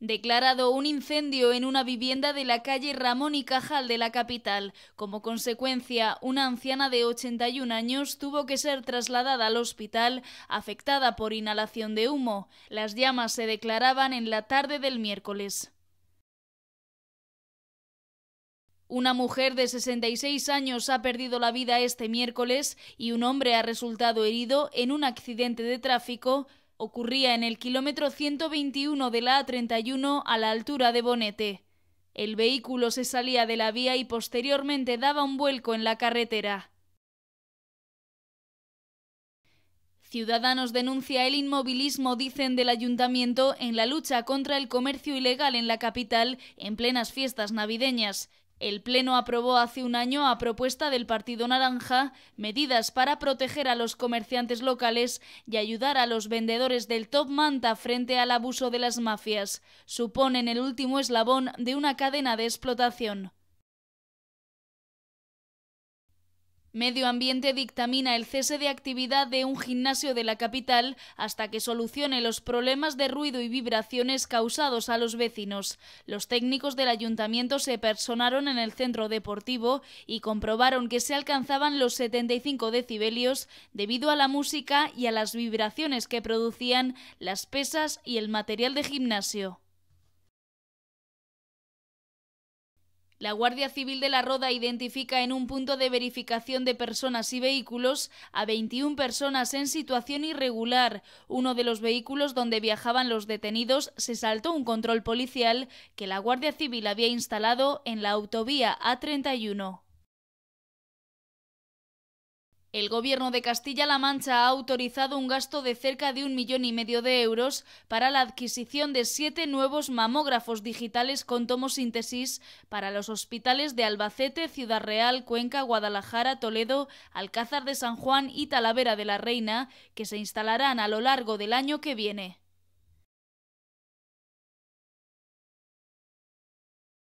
Declarado un incendio en una vivienda de la calle Ramón y Cajal de la capital. Como consecuencia, una anciana de 81 años tuvo que ser trasladada al hospital afectada por inhalación de humo. Las llamas se declaraban en la tarde del miércoles. Una mujer de 66 años ha perdido la vida este miércoles y un hombre ha resultado herido en un accidente de tráfico ocurría en el kilómetro 121 de la A31 a la altura de Bonete. El vehículo se salía de la vía y posteriormente daba un vuelco en la carretera. Ciudadanos denuncia el inmovilismo, dicen, del ayuntamiento en la lucha contra el comercio ilegal en la capital en plenas fiestas navideñas. El Pleno aprobó hace un año, a propuesta del Partido Naranja, medidas para proteger a los comerciantes locales y ayudar a los vendedores del top manta frente al abuso de las mafias. Suponen el último eslabón de una cadena de explotación. Medio Ambiente dictamina el cese de actividad de un gimnasio de la capital hasta que solucione los problemas de ruido y vibraciones causados a los vecinos. Los técnicos del ayuntamiento se personaron en el centro deportivo y comprobaron que se alcanzaban los 75 decibelios debido a la música y a las vibraciones que producían las pesas y el material de gimnasio. La Guardia Civil de La Roda identifica en un punto de verificación de personas y vehículos a 21 personas en situación irregular. Uno de los vehículos donde viajaban los detenidos se saltó un control policial que la Guardia Civil había instalado en la autovía A31. El gobierno de Castilla-La Mancha ha autorizado un gasto de cerca de un millón y medio de euros para la adquisición de siete nuevos mamógrafos digitales con tomosíntesis para los hospitales de Albacete, Ciudad Real, Cuenca, Guadalajara, Toledo, Alcázar de San Juan y Talavera de la Reina, que se instalarán a lo largo del año que viene.